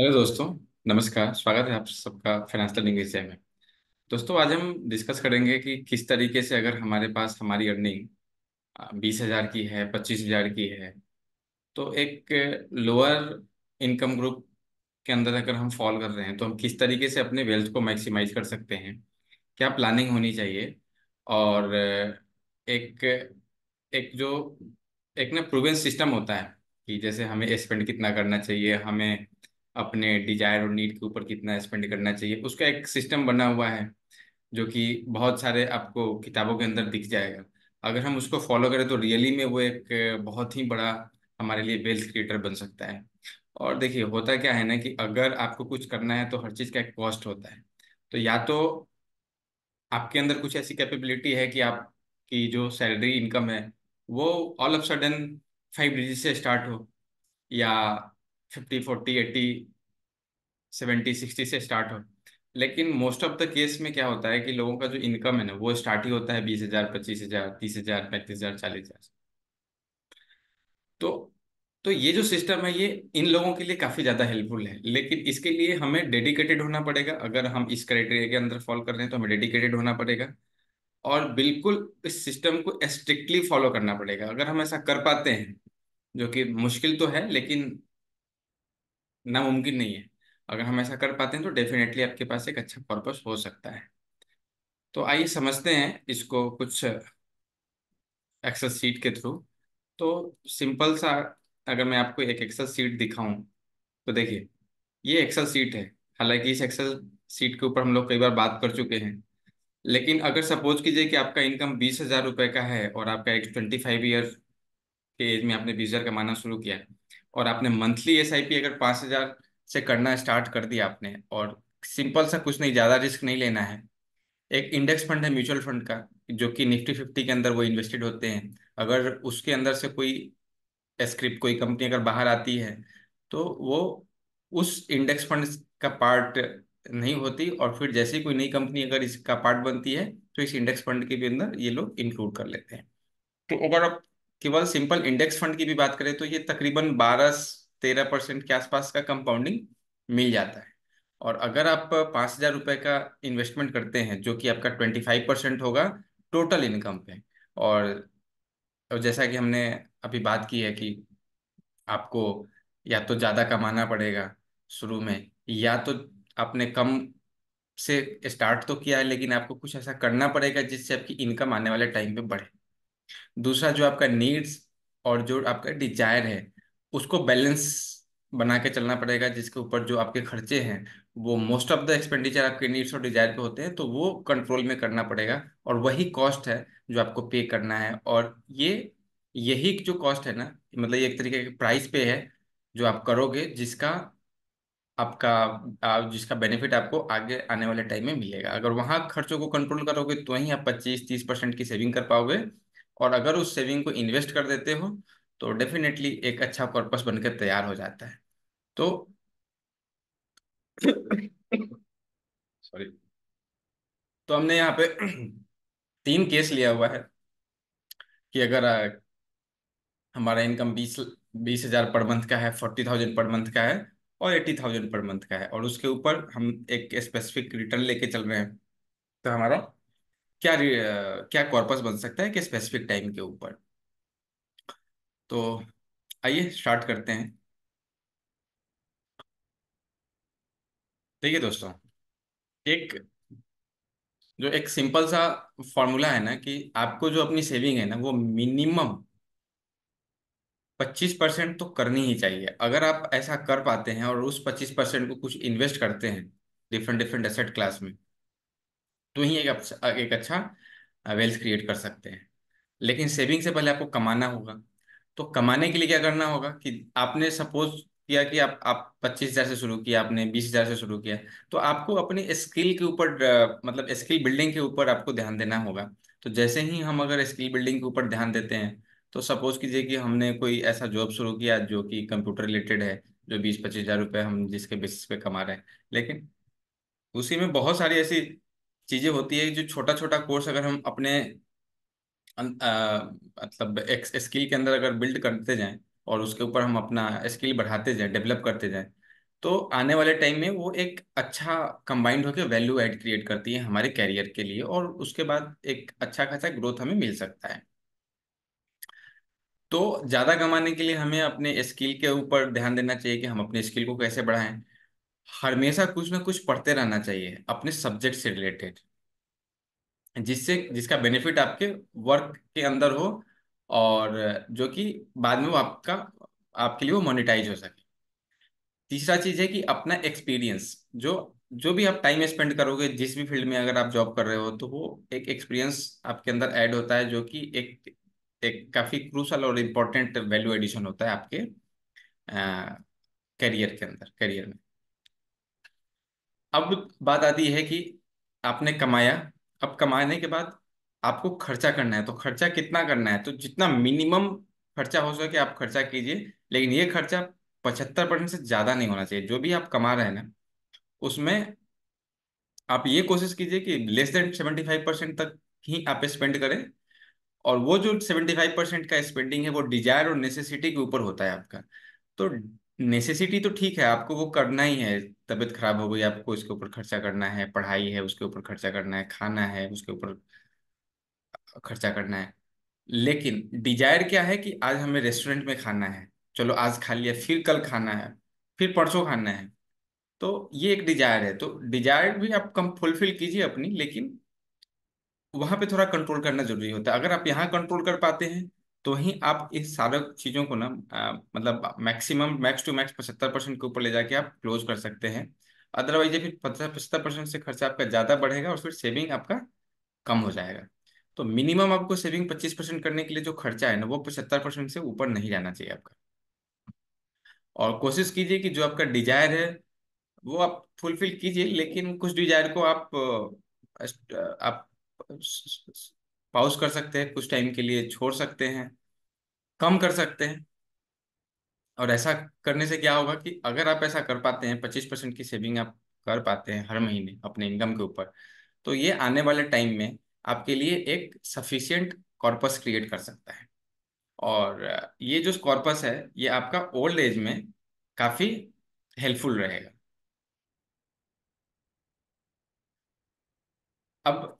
hello दोस्तों नमस्कार स्वागत है आप सबका फाइनेंशियल इंग्लिश में दोस्तों आज हम डिस्कस करेंगे कि किस तरीके से अगर हमारे पास हमारी अर्निंग बीस हज़ार की है पच्चीस हज़ार की है तो एक लोअर इनकम ग्रुप के अंदर अगर हम फॉल कर रहे हैं तो हम किस तरीके से अपने वेल्थ को मैक्सिमाइज कर सकते हैं क्या प्लानिंग होनी चाहिए और एक एक जो एक ना प्रूवन सिस्टम होता है कि जैसे हमें स्पेंड कितना करना चाहिए हमें अपने डिजायर और नीड के ऊपर कितना स्पेंड करना चाहिए उसका एक सिस्टम बना हुआ है जो कि बहुत सारे आपको किताबों के अंदर दिख जाएगा अगर हम उसको फॉलो करें तो रियली में वो एक बहुत ही बड़ा हमारे लिए वेल्थ क्रिएटर बन सकता है और देखिए होता क्या है ना कि अगर आपको कुछ करना है तो हर चीज़ का एक कॉस्ट होता है तो या तो आपके अंदर कुछ ऐसी कैपेबिलिटी है कि आपकी जो सैलरी इनकम है वो all of sudden five digit से स्टार्ट हो या fifty forty eighty seventy sixty से स्टार्ट हो लेकिन मोस्ट ऑफ द केस में क्या होता है कि लोगों का जो इनकम है ना वो स्टार्ट ही होता है बीस हजार पच्चीस हजार तीस हजार पैंतीस हजार चालीस हजार तो तो ये जो सिस्टम है ये इन लोगों के लिए काफ़ी ज़्यादा हेल्पफुल है लेकिन इसके लिए हमें डेडिकेटेड होना पड़ेगा अगर हम इस क्राइटेरिया के अंदर फॉलो कर रहे हैं तो हमें डेडिकेटेड होना पड़ेगा और बिल्कुल इस सिस्टम को स्ट्रिक्टली फॉलो करना पड़ेगा अगर हम ऐसा कर पाते हैं जो कि मुश्किल तो है लेकिन नामुमकिन नहीं है अगर हम ऐसा कर पाते हैं तो डेफिनेटली आपके पास एक अच्छा पर्पस हो सकता है तो आइए समझते हैं इसको कुछ एक्सेस सीट के थ्रू तो सिंपल सा अगर मैं आपको एक एक्सेल सीट दिखाऊं तो देखिए ये एक्सेल सीट है हालांकि इस एक्सेल सीट के ऊपर हम लोग कई बार बात कर चुके हैं लेकिन अगर सपोज कीजिए कि आपका इनकम बीस हज़ार रुपये का है और आपका एक ट्वेंटी फाइव ईयर के एज में आपने बीस हज़ार कमाना शुरू किया है और आपने मंथली एस अगर पाँच हज़ार से करना स्टार्ट कर दिया आपने और सिंपल सा कुछ नहीं ज़्यादा रिस्क नहीं लेना है एक इंडेक्स फंड है म्यूचुअल फंड का जो कि निफ्टी फिफ्टी के अंदर वो इन्वेस्टेड होते हैं अगर उसके अंदर से कोई स्क्रिप्ट कोई कंपनी अगर बाहर आती है तो वो उस इंडेक्स फंड का पार्ट नहीं होती और फिर जैसे कोई नई कंपनी अगर इसका पार्ट बनती है तो इस इंडेक्स फंड के भी अंदर ये लोग इंक्लूड कर लेते हैं तो अगर आप केवल सिंपल इंडेक्स फंड की भी बात करें तो ये तकरीबन बारह तेरह परसेंट के आसपास का कंपाउंडिंग मिल जाता है और अगर आप पाँच हजार रुपये का इन्वेस्टमेंट करते हैं जो कि आपका ट्वेंटी फाइव परसेंट होगा टोटल इनकम पे और, और जैसा कि हमने अभी बात की है कि आपको या तो ज़्यादा कमाना पड़ेगा शुरू में या तो आपने कम से स्टार्ट तो किया है लेकिन आपको कुछ ऐसा करना पड़ेगा जिससे आपकी इनकम आने वाले टाइम पे बढ़े दूसरा जो आपका नीड्स और जो आपका डिजायर है उसको बैलेंस बना के चलना पड़ेगा जिसके ऊपर जो आपके खर्चे हैं वो मोस्ट ऑफ द एक्सपेंडिचर आपके नीड्स और डिजायर पे होते हैं तो वो कंट्रोल में करना पड़ेगा और वही कॉस्ट है जो आपको पे करना है और ये यही जो कॉस्ट है ना मतलब ये एक तरीके के प्राइस पे है जो आप करोगे जिसका आपका आप जिसका बेनिफिट आपको आगे आने वाले टाइम में मिलेगा अगर वहाँ खर्चों को कंट्रोल करोगे तो ही आप पच्चीस तीस परसेंट की सेविंग कर पाओगे और अगर उस सेविंग को इन्वेस्ट कर देते हो तो डेफिनेटली एक अच्छा पर्पस बनकर तैयार हो जाता है तो सॉरी तो हमने यहाँ पे तीन केस लिया हुआ है कि अगर हमारा इनकम बीस बीस हजार पर मंथ का है फोर्टी थाउजेंड पर मंथ का है और एट्टी थाउजेंड पर मंथ का है और उसके ऊपर हम एक स्पेसिफिक रिटर्न लेके चल रहे हैं तो हमारा क्या क्या कॉर्पस बन सकता है कि स्पेसिफिक टाइम के ऊपर तो आइए स्टार्ट करते हैं देखिए दोस्तों एक जो एक सिंपल सा फॉर्मूला है ना कि आपको जो अपनी सेविंग है ना वो मिनिमम पच्चीस परसेंट तो करनी ही चाहिए अगर आप ऐसा कर पाते हैं और उस पच्चीस परसेंट को कुछ इन्वेस्ट करते हैं डिफरेंट डिफरेंट एसेट क्लास में तो ही एक अच्छा एक अच्छा वेल्थ क्रिएट कर सकते हैं लेकिन सेविंग से पहले आपको कमाना होगा तो कमाने के लिए क्या करना होगा कि आपने सपोज किया कि आप आप पच्चीस हज़ार से शुरू किया आपने बीस हज़ार से शुरू किया तो आपको अपने स्किल के ऊपर मतलब स्किल बिल्डिंग के ऊपर आपको ध्यान देना होगा तो जैसे ही हम अगर स्किल बिल्डिंग के ऊपर ध्यान देते हैं तो सपोज कीजिए कि हमने कोई ऐसा जॉब शुरू किया जो कि कंप्यूटर रिलेटेड है जो बीस पच्चीस हज़ार रुपये हम जिसके बेसिस पे कमा रहे हैं लेकिन उसी में बहुत सारी ऐसी चीजें होती है जो छोटा छोटा कोर्स अगर हम अपने अं, मतलब स्किल के अंदर अगर बिल्ड करते जाएं और उसके ऊपर हम अपना स्किल बढ़ाते जाएं डेवलप करते जाएं तो आने वाले टाइम में वो एक अच्छा कंबाइंड होकर वैल्यू ऐड क्रिएट करती है हमारे कैरियर के लिए और उसके बाद एक अच्छा खासा ग्रोथ हमें मिल सकता है तो ज़्यादा कमाने के लिए हमें अपने स्किल के ऊपर ध्यान देना चाहिए कि हम अपने स्किल को कैसे बढ़ाएं हमेशा कुछ ना कुछ पढ़ते रहना चाहिए अपने सब्जेक्ट से रिलेटेड जिससे जिसका बेनिफिट आपके वर्क के अंदर हो और जो कि बाद में वो आपका आपके लिए वो मोनिटाइज हो सके तीसरा चीज है कि अपना एक्सपीरियंस जो जो भी आप टाइम स्पेंड करोगे जिस भी फील्ड में अगर आप जॉब कर रहे हो तो वो एक एक्सपीरियंस आपके अंदर ऐड होता है जो कि एक एक काफी क्रूशल और इम्पोर्टेंट वैल्यू एडिशन होता है आपके करियर के अंदर करियर में अब बात आती है कि आपने कमाया अब कमाने के बाद आपको खर्चा करना है तो खर्चा कितना करना है तो जितना मिनिमम खर्चा हो सके आप खर्चा कीजिए लेकिन ये खर्चा पचहत्तर परसेंट से ज़्यादा नहीं होना चाहिए जो भी आप कमा रहे हैं ना उसमें आप ये कोशिश कीजिए कि less than seventy five percent तक ही आप स्पेंड करें और वो जो सेवेंटी फाइव परसेंट का स्पेंडिंग है वो डिजायर और नेसेसिटी के ऊपर होता है आपका तो नेसेसिटी तो ठीक है आपको वो करना ही है तबीयत खराब हो गई आपको इसके ऊपर खर्चा करना है पढ़ाई है उसके ऊपर खर्चा करना है खाना है उसके ऊपर खर्चा करना है लेकिन डिजायर क्या है कि आज हमें रेस्टोरेंट में खाना है चलो आज खा लिया फिर कल खाना है फिर परसों खाना है तो ये एक डिजायर है तो डिजायर भी आप कम फुलफिल कीजिए अपनी लेकिन वहां पे थोड़ा कंट्रोल करना जरूरी होता है अगर आप यहाँ कंट्रोल कर पाते हैं तो ही आप इस सारे चीज़ों को ना मतलब मैक्सिमम मैक्स टू मैक्स पचहत्तर परसेंट के ऊपर ले जाके आप क्लोज कर सकते हैं अदरवाइज फिर पचहत्तर परसेंट से खर्चा आपका ज़्यादा बढ़ेगा और फिर सेविंग आपका कम हो जाएगा तो मिनिमम आपको सेविंग पच्चीस परसेंट करने के लिए जो खर्चा है ना वो पचहत्तर परसेंट से ऊपर नहीं जाना चाहिए आपका और कोशिश कीजिए कि जो आपका डिजायर है वो आप फुलफिल कीजिए लेकिन कुछ डिजायर को आप आप पाउस कर सकते हैं कुछ टाइम के लिए छोड़ सकते हैं कम कर सकते हैं और ऐसा करने से क्या होगा कि अगर आप ऐसा कर पाते हैं पच्चीस परसेंट की सेविंग आप कर पाते हैं हर महीने अपने इनकम के ऊपर तो ये आने वाले टाइम में आपके लिए एक सफिशियंट कॉर्पस क्रिएट कर सकता है और ये जो कॉर्पस है ये आपका ओल्ड एज में काफ़ी हेल्पफुल रहेगा अब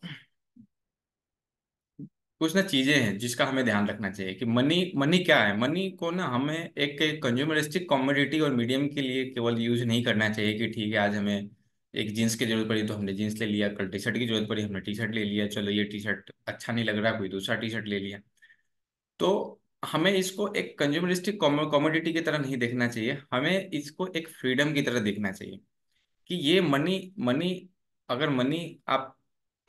कुछ ना चीजें हैं जिसका हमें ध्यान रखना चाहिए कि मनी मनी क्या है मनी को ना हमें एक कंज्यूमरिस्टिक कॉमोडिटी और मीडियम के लिए केवल यूज नहीं करना चाहिए कि ठीक है आज हमें एक जींस की जरूरत पड़ी तो हमने जींस ले लिया कल टी शर्ट की जरूरत पड़ी हमने टी शर्ट ले लिया चलो ये टी शर्ट अच्छा नहीं लग रहा कोई दूसरा टी शर्ट ले लिया तो हमें इसको एक कंज्यूमरिस्टिक कॉमोडिटी की तरह नहीं देखना चाहिए हमें इसको एक फ्रीडम की तरह देखना चाहिए कि ये मनी मनी अगर मनी आप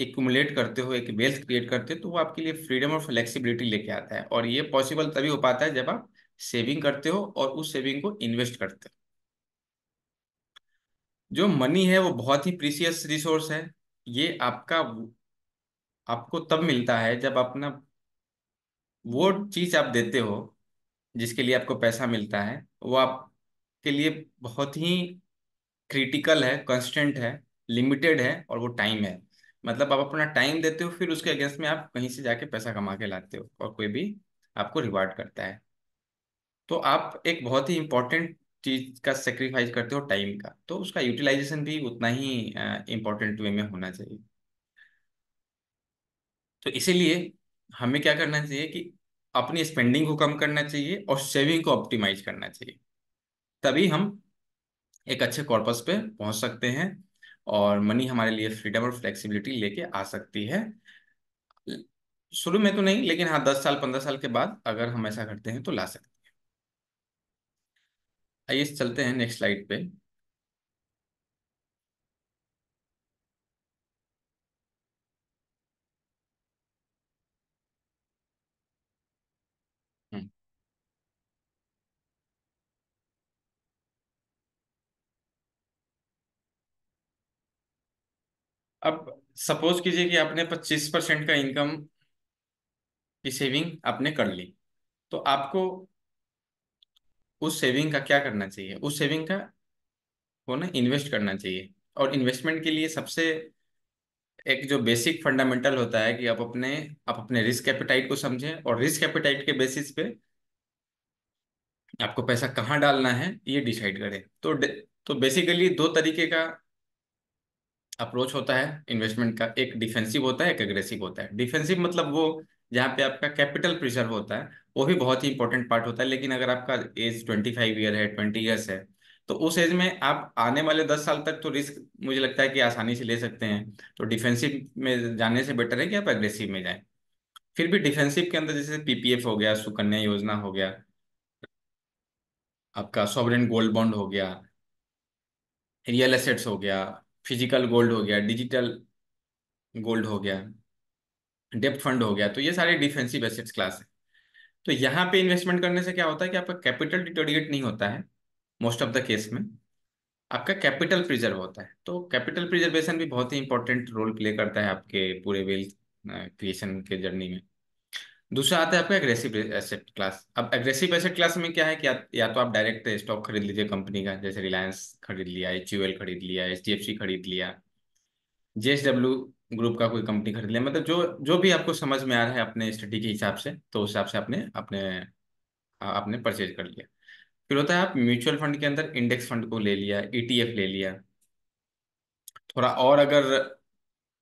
एकumuलेट करते हो एक वेल्थ क्रिएट करते हो तो वो आपके लिए फ्रीडम और फ्लेक्सिबिलिटी लेके आता है और ये पॉसिबल तभी हो पाता है जब आप सेविंग करते हो और उस सेविंग को इन्वेस्ट करते हो जो मनी है वो बहुत ही प्रीसियस रिसोर्स है ये आपका आपको तब मिलता है जब अपना वो चीज आप देते हो जिसके लिए आपको पैसा मिलता है वो आपके लिए बहुत ही क्रिटिकल है कंस्टेंट है लिमिटेड है और वो टाइम है मतलब आप अपना टाइम देते हो फिर उसके अगेंस्ट में आप कहीं से जाके पैसा कमा के लाते हो और कोई भी आपको रिवार्ड करता है तो आप एक बहुत ही इंपॉर्टेंट चीज का सेक्रीफाइस करते हो टाइम का तो उसका यूटिलाइजेशन भी उतना ही इम्पोर्टेंट वे में होना चाहिए तो इसीलिए हमें क्या करना चाहिए कि अपनी स्पेंडिंग को कम करना चाहिए और सेविंग को ऑप्टिमाइज करना चाहिए तभी हम एक अच्छे कॉर्पस पे पहुंच सकते हैं और मनी हमारे लिए फ्रीडम और फ्लेक्सिबिलिटी लेके आ सकती है शुरू में तो नहीं लेकिन हाँ दस साल पंद्रह साल के बाद अगर हम ऐसा करते हैं तो ला सकते हैं आइए चलते हैं नेक्स्ट स्लाइड पे अब सपोज कीजिए कि आपने पच्चीस परसेंट का इनकम की सेविंग आपने कर ली तो आपको उस सेविंग का क्या करना चाहिए उस सेविंग का को ना इन्वेस्ट करना चाहिए और इन्वेस्टमेंट के लिए सबसे एक जो बेसिक फंडामेंटल होता है कि आप अपने आप अपने रिस्क कैपिटाइट को समझें और रिस्क कैपिटाइट के बेसिस पे आपको पैसा कहाँ डालना है ये डिसाइड करें तो तो बेसिकली दो तरीके का अप्रोच होता है इन्वेस्टमेंट का एक डिफेंसिव होता है एक अग्रेसिव होता है डिफेंसिव मतलब वो जहाँ पे आपका कैपिटल प्रिजर्व होता है वो भी बहुत ही इंपॉर्टेंट पार्ट होता है लेकिन अगर आपका एज ट्वेंटी फाइव ईयर है ट्वेंटी ईयर्स है तो उस एज में आप आने वाले दस साल तक तो रिस्क मुझे लगता है कि आसानी से ले सकते हैं तो डिफेंसिव में जाने से बेटर है कि आप एग्रेसिव में जाएं फिर भी डिफेंसिव के अंदर जैसे पीपीएफ हो गया सुकन्या योजना हो गया आपका सॉवरेन गोल्ड बॉन्ड हो गया रियल एसेट्स हो गया फिजिकल गोल्ड हो गया डिजिटल गोल्ड हो गया डेप्ट फंड हो गया तो ये सारे डिफेंसिव एसेट्स क्लास है तो यहाँ पे इन्वेस्टमेंट करने से क्या होता है कि आपका कैपिटल डिटोडिएट नहीं होता है मोस्ट ऑफ द केस में आपका कैपिटल प्रिजर्व होता है तो कैपिटल प्रिजर्वेशन भी बहुत ही इंपॉर्टेंट रोल प्ले करता है आपके पूरे वेल्थ क्रिएशन के जर्नी में दूसरा आता है आपका एग्रेसिव एसेट क्लास अब एग्रेसिव एसेट क्लास में क्या है कि या, या तो आप डायरेक्ट स्टॉक खरीद लीजिए कंपनी का जैसे रिलायंस खरीद लिया एच खरीद लिया एच खरीद लिया जेएसडब्ल्यू ग्रुप का कोई कंपनी खरीद लिया मतलब जो जो भी आपको समझ में आ रहा है अपने स्टडी के हिसाब से तो उस हिसाब से आपने अपने आपने परचेज कर लिया फिर होता है आप म्यूचुअल फंड के अंदर इंडेक्स फंड को ले लिया ई e ले लिया थोड़ा और अगर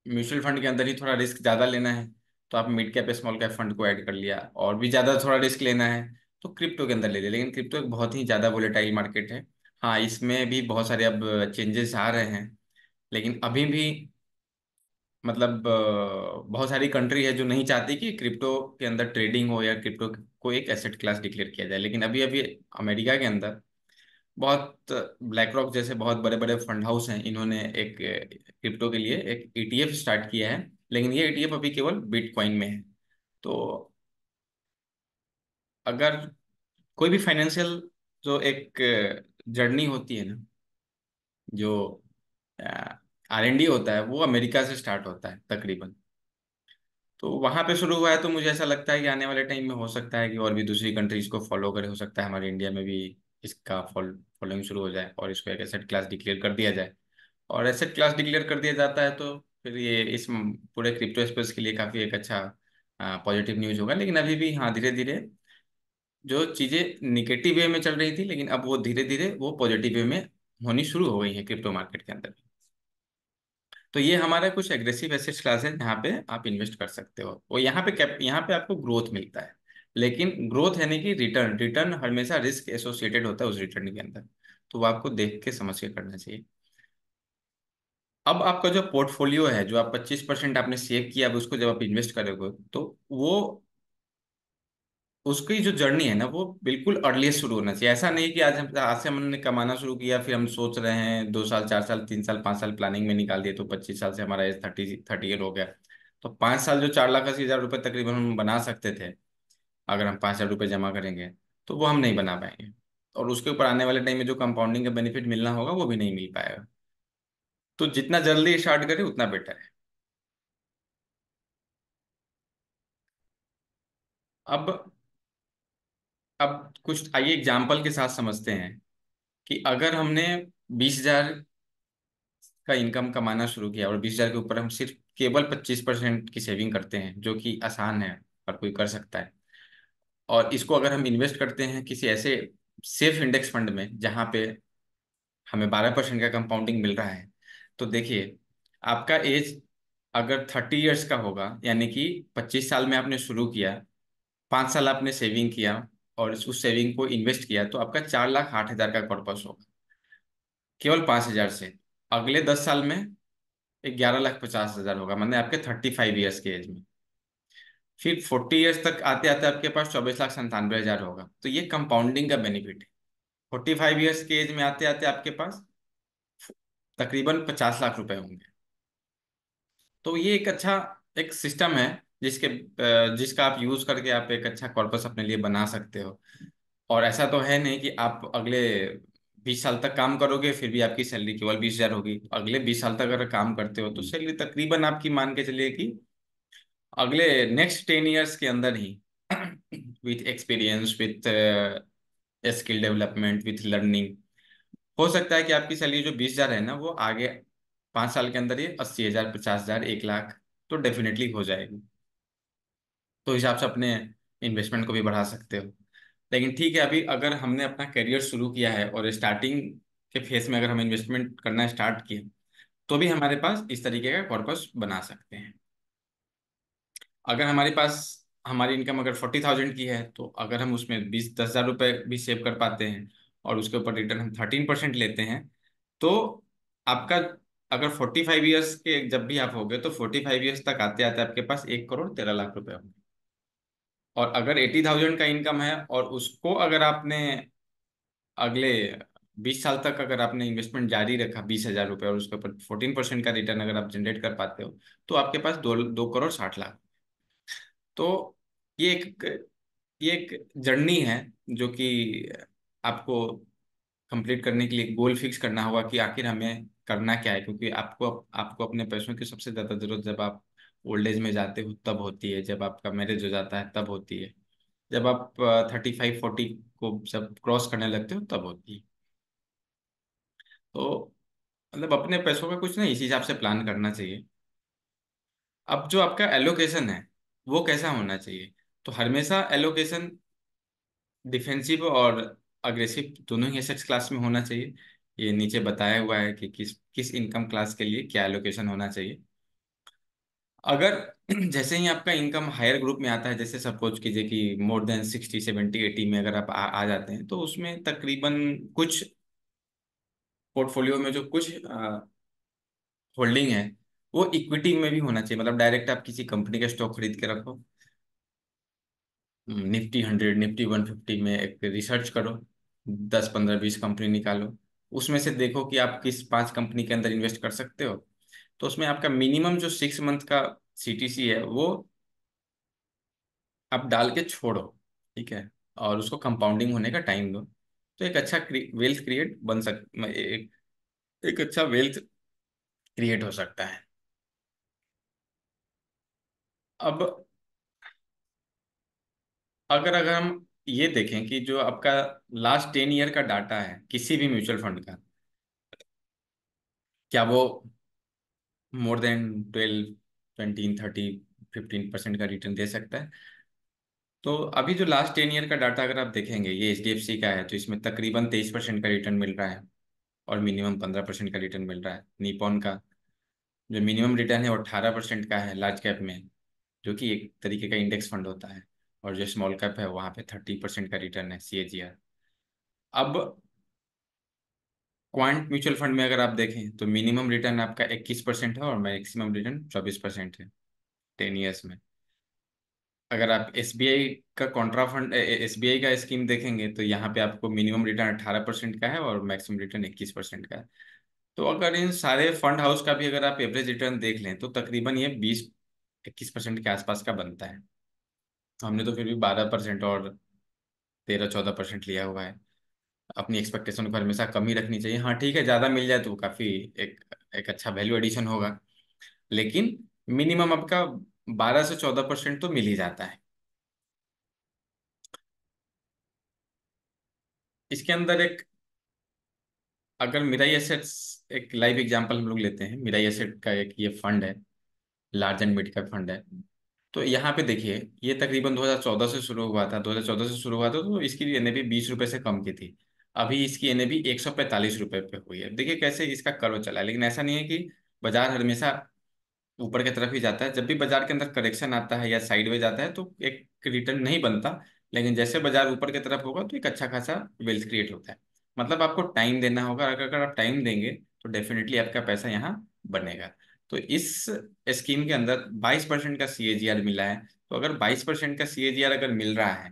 म्यूचुअल फंड के अंदर ही थोड़ा रिस्क ज़्यादा लेना है तो आप mid cap small cap fund को ऐड कर लिया और भी ज़्यादा थोड़ा रिस्क लेना है तो क्रिप्टो के अंदर ले लिया लेकिन क्रिप्टो एक बहुत ही ज़्यादा वोलेटाइल मार्केट है हाँ इसमें भी बहुत सारे अब चेंजेस आ रहे हैं लेकिन अभी भी मतलब बहुत सारी कंट्री है जो नहीं चाहती कि क्रिप्टो के अंदर ट्रेडिंग हो या क्रिप्टो को एक एसेट क्लास डिक्लेयर किया जाए लेकिन अभी अभी अमेरिका के अंदर बहुत ब्लैक रॉक जैसे बहुत बड़े बड़े फंड हाउस हैं इन्होंने एक क्रिप्टो के लिए एक ईटीएफ e स्टार्ट किया है लेकिन ये ईटीएफ e अभी केवल बिटकॉइन में है तो अगर कोई भी फाइनेंशियल जो एक जर्नी uh, होती है ना जो आर एन डी होता है वो अमेरिका से स्टार्ट होता है तकरीबन तो वहाँ पे शुरू हुआ है तो मुझे ऐसा लगता है कि आने वाले टाइम में हो सकता है कि और भी दूसरी कंट्रीज को फॉलो करे हो सकता है हमारे इंडिया में भी इसका फॉलोइंग शुरू हो जाए और इसको एक एसेट क्लास डिक्लेयर कर दिया जाए और एसेट क्लास डिक्लेयर कर दिया जाता है तो फिर ये इस पूरे क्रिप्टो स्पेस के लिए काफ़ी एक अच्छा पॉजिटिव न्यूज होगा लेकिन अभी भी हाँ धीरे धीरे जो चीज़ें निगेटिव वे में चल रही थी लेकिन अब वो धीरे धीरे वो पॉजिटिव वे में होनी शुरू हो गई है क्रिप्टो मार्केट के अंदर तो ये हमारा कुछ एग्रेसिव एसेट्स क्लास है जहाँ पे आप इन्वेस्ट कर सकते हो और यहाँ पे कैप यहाँ पे आपको ग्रोथ मिलता है लेकिन ग्रोथ यानी कि रिटर्न रिटर्न हमेशा रिस्क एसोसिएटेड होता है उस रिटर्न के अंदर तो वो आपको देख के समझ के करना चाहिए अब आपका जो पोर्टफोलियो है जो आप पच्चीस परसेंट आपने सेव किया अब उसको जब आप इन्वेस्ट करोगे तो वो उसकी जो जर्नी है ना वो बिल्कुल अर्लीस्ट शुरू होना चाहिए ऐसा नहीं कि आज हम आज से हमने कमाना शुरू किया फिर हम सोच रहे हैं दो साल चार साल तीन साल पाँच साल प्लानिंग में निकाल दिए तो पच्चीस साल से हमारा एज थर्टी थर्टी ईयर हो गया तो पाँच साल जो चार लाख अस्सी हज़ार रुपये तकरीबन हम बना सकते थे अगर हम पाँच हज़ार रुपये जमा करेंगे तो वो हम नहीं बना पाएंगे और उसके ऊपर आने वाले टाइम में जो कंपाउंडिंग का बेनिफिट मिलना होगा वो भी नहीं मिल पाएगा तो जितना जल्दी स्टार्ट करें उतना बेटर है अब अब कुछ आइए एग्जाम्पल के साथ समझते हैं कि अगर हमने बीस हजार का इनकम कमाना शुरू किया और बीस हजार के ऊपर हम सिर्फ केवल पच्चीस परसेंट की सेविंग करते हैं जो कि आसान है और कोई कर सकता है और इसको अगर हम इन्वेस्ट करते हैं किसी ऐसे सेफ इंडेक्स फंड में जहाँ पे हमें बारह परसेंट का कंपाउंडिंग मिल रहा है तो देखिए आपका एज अगर थर्टी इयर्स का होगा यानी कि पच्चीस साल में आपने शुरू किया पाँच साल आपने सेविंग किया और उस सेविंग को इन्वेस्ट किया तो आपका चार लाख आठ हज़ार का कॉर्पस होगा केवल पाँच हज़ार से अगले दस साल में ग्यारह लाख पचास हज़ार होगा मतलब आपके थर्टी फाइव ईयर्स के एज में फिर फोर्टी ईयर्स तक आते आते आपके पास चौबीस लाख संतानवे हज़ार होगा तो ये कंपाउंडिंग का बेनिफिट है फोर्टी फाइव ईयर्स के एज में आते आते आपके पास तकरीबन पचास लाख रुपए होंगे तो ये एक अच्छा एक सिस्टम है जिसके जिसका आप यूज करके आप एक अच्छा कॉर्पस अपने लिए बना सकते हो और ऐसा तो है नहीं कि आप अगले बीस साल तक काम करोगे फिर भी आपकी सैलरी केवल बीस हजार होगी अगले बीस साल तक अगर काम करते हो तो सैलरी तकरीबन आपकी मान के चलिए कि अगले नेक्स्ट टेन ईयर्स के अंदर ही with experience with skill development with learning हो सकता है कि आपकी सैलरी जो बीस हजार है ना वो आगे पांच साल के अंदर ये अस्सी हजार पचास हजार एक लाख तो डेफिनेटली हो जाएगी तो हिसाब से अपने इन्वेस्टमेंट को भी बढ़ा सकते हो लेकिन ठीक है अभी अगर हमने अपना करियर शुरू किया है और स्टार्टिंग के फेज में अगर हम इन्वेस्टमेंट करना स्टार्ट किए तो भी हमारे पास इस तरीके का कॉर्पस बना सकते हैं अगर हमारे पास हमारी इनकम अगर फोर्टी थाउजेंड की है तो अगर हम उसमें बीस दस हज़ार रुपये भी सेव कर पाते हैं और उसके ऊपर रिटर्न हम थर्टीन परसेंट लेते हैं तो आपका अगर फोर्टी फाइव ईयर्स के जब भी आप हो गए तो फोर्टी फाइव ईयर्स तक आते आते आपके पास एक करोड़ तेरह लाख रुपए होंगे और अगर एटी थाउजेंड का इनकम है और उसको अगर आपने अगले बीस साल तक अगर आपने इन्वेस्टमेंट जारी रखा बीस हजार रुपये और उसके ऊपर फोर्टीन परसेंट का रिटर्न अगर आप जनरेट कर पाते हो तो आपके पास दो दो करोड़ साठ लाख तो ये एक ये एक जर्नी है जो कि आपको कंप्लीट करने के लिए गोल फिक्स करना होगा कि आखिर हमें करना क्या है क्योंकि आपको आपको अपने पैसों की सबसे ज़्यादा ज़रूरत जब आप ओल्ड एज में जाते हो तब होती है जब आपका मैरिज हो जाता है तब होती है जब आप थर्टी फाइव फोर्टी को जब क्रॉस करने लगते हो तब होती है तो मतलब अपने पैसों का कुछ नहीं इसी हिसाब से प्लान करना चाहिए अब जो आपका एलोकेशन है वो कैसा होना चाहिए तो हमेशा एलोकेशन डिफेंसिव और अग्रेसिव दोनों ही एसेट्स क्लास में होना चाहिए ये नीचे बताया हुआ है कि किस किस इनकम क्लास के लिए क्या एलोकेशन होना चाहिए अगर जैसे ही आपका इनकम हायर ग्रुप में आता है जैसे सपोज कीजिए कि more than sixty seventy eighty में अगर आप आ, आ जाते हैं तो उसमें तकरीबन कुछ पोर्टफोलियो में जो कुछ होल्डिंग है वो इक्विटी में भी होना चाहिए मतलब डायरेक्ट आप किसी कंपनी का स्टॉक खरीद के रखो Nifty hundred Nifty one fifty में एक रिसर्च करो दस पंद्रह बीस कंपनी निकालो उसमें से देखो कि आप किस पांच कंपनी के अंदर इन्वेस्ट कर सकते हो तो उसमें आपका मिनिमम जो सिक्स मंथ का सीटीसी है वो आप डाल के छोड़ो ठीक है और उसको कंपाउंडिंग होने का टाइम दो तो एक अच्छा वेल्थ क्रिएट बन सक एक, एक अच्छा वेल्थ क्रिएट हो सकता है अब अगर अगर हम ये देखें कि जो आपका लास्ट टेन ईयर का डाटा है किसी भी म्यूचुअल फंड का क्या वो more than twelve twenty thirty fifteen percent का रिटर्न दे सकता है तो अभी जो लास्ट टेन ईयर का डाटा अगर आप देखेंगे ये एच का है तो इसमें तकरीबन तेईस परसेंट का रिटर्न मिल रहा है और मिनिमम पंद्रह परसेंट का रिटर्न मिल रहा है निपोन का जो मिनिमम रिटर्न है वो अट्ठारह परसेंट का है लार्ज कैप में जो कि एक तरीके का इंडेक्स फंड होता है और जो स्मॉल कैप है वहाँ पे थर्टी परसेंट का रिटर्न है सी अब क्वांट म्यूचुअल फंड में अगर आप देखें तो मिनिमम रिटर्न आपका इक्कीस परसेंट है और मैक्सिमम रिटर्न चौबीस परसेंट है टेन ईयर्स में अगर आप एस का कॉन्ट्रा फंड एस का स्कीम देखेंगे तो यहाँ पे आपको मिनिमम रिटर्न अट्ठारह परसेंट का है और मैक्सिमम रिटर्न इक्कीस परसेंट का है तो अगर इन सारे फंड हाउस का भी अगर आप एवरेज रिटर्न देख लें तो तकरीबन ये बीस इक्कीस परसेंट के आसपास का बनता है हमने तो फिर भी बारह परसेंट और तेरह चौदह परसेंट लिया हुआ है अपनी एक्सपेक्टेशन को हमेशा कम ही रखनी चाहिए हाँ ठीक है ज़्यादा मिल जाए तो काफ़ी एक एक अच्छा वैल्यू एडिशन होगा लेकिन मिनिमम आपका बारह से चौदह परसेंट तो मिल ही जाता है इसके अंदर एक अगर मिराई एसेट्स एक लाइव एग्जांपल हम लोग लेते हैं मिराई एसेट का एक ये फंड है लार्ज एंड मिड का फंड है तो यहाँ पे देखिए ये तकरीबन 2014 से शुरू हुआ था 2014 से शुरू हुआ था तो इसकी एनएबी बीस रुपए से कम की थी अभी इसकी एनएबी एक सौ पैंतालीस रुपये पे हुई है देखिए कैसे इसका कर्व चला है लेकिन ऐसा नहीं है कि बाजार हमेशा ऊपर की तरफ ही जाता है जब भी बाजार के अंदर करेक्शन आता है या साइड वे जाता है तो एक रिटर्न नहीं बनता लेकिन जैसे बाजार ऊपर की तरफ होगा तो एक अच्छा खासा वेल्थ क्रिएट होता है मतलब आपको टाइम देना होगा अगर अगर आप टाइम देंगे तो डेफिनेटली आपका पैसा यहाँ बनेगा तो इस स्कीम के अंदर 22 परसेंट का सीएजीआर मिला है तो अगर 22 परसेंट का सीएजीआर अगर मिल रहा है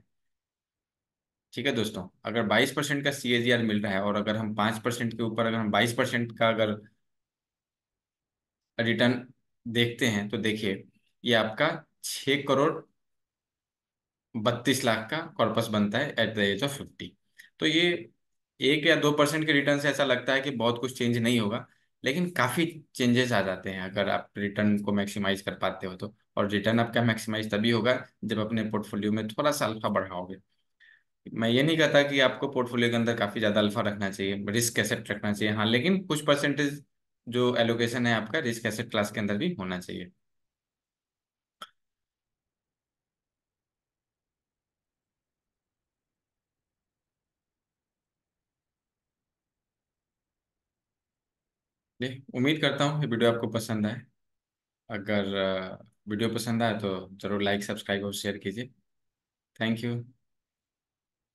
ठीक है दोस्तों अगर 22 परसेंट का सीएजीआर मिल रहा है और अगर हम 5 परसेंट के ऊपर अगर हम 22 परसेंट का अगर रिटर्न देखते हैं तो देखिए ये आपका 6 करोड़ बत्तीस लाख का कॉर्पस बनता है at the age of fifty तो ये एक या दो परसेंट के रिटर्न से ऐसा लगता है कि बहुत कुछ चेंज नहीं होगा लेकिन काफ़ी चेंजेस आ जाते हैं अगर आप रिटर्न को मैक्सिमाइज कर पाते हो तो और रिटर्न आपका मैक्सिमाइज तभी होगा जब अपने पोर्टफोलियो में थोड़ा सा अल्फा बढ़ाओगे मैं ये नहीं कहता कि आपको पोर्टफोलियो के अंदर काफ़ी ज़्यादा अल्फा रखना चाहिए रिस्क एसेट रखना चाहिए हाँ लेकिन कुछ परसेंटेज जो एलोकेशन है आपका रिस्क एसेट क्लास के अंदर भी होना चाहिए जी उम्मीद करता हूँ ये वीडियो आपको पसंद आए अगर वीडियो पसंद आए तो ज़रूर लाइक सब्सक्राइब और शेयर कीजिए थैंक यू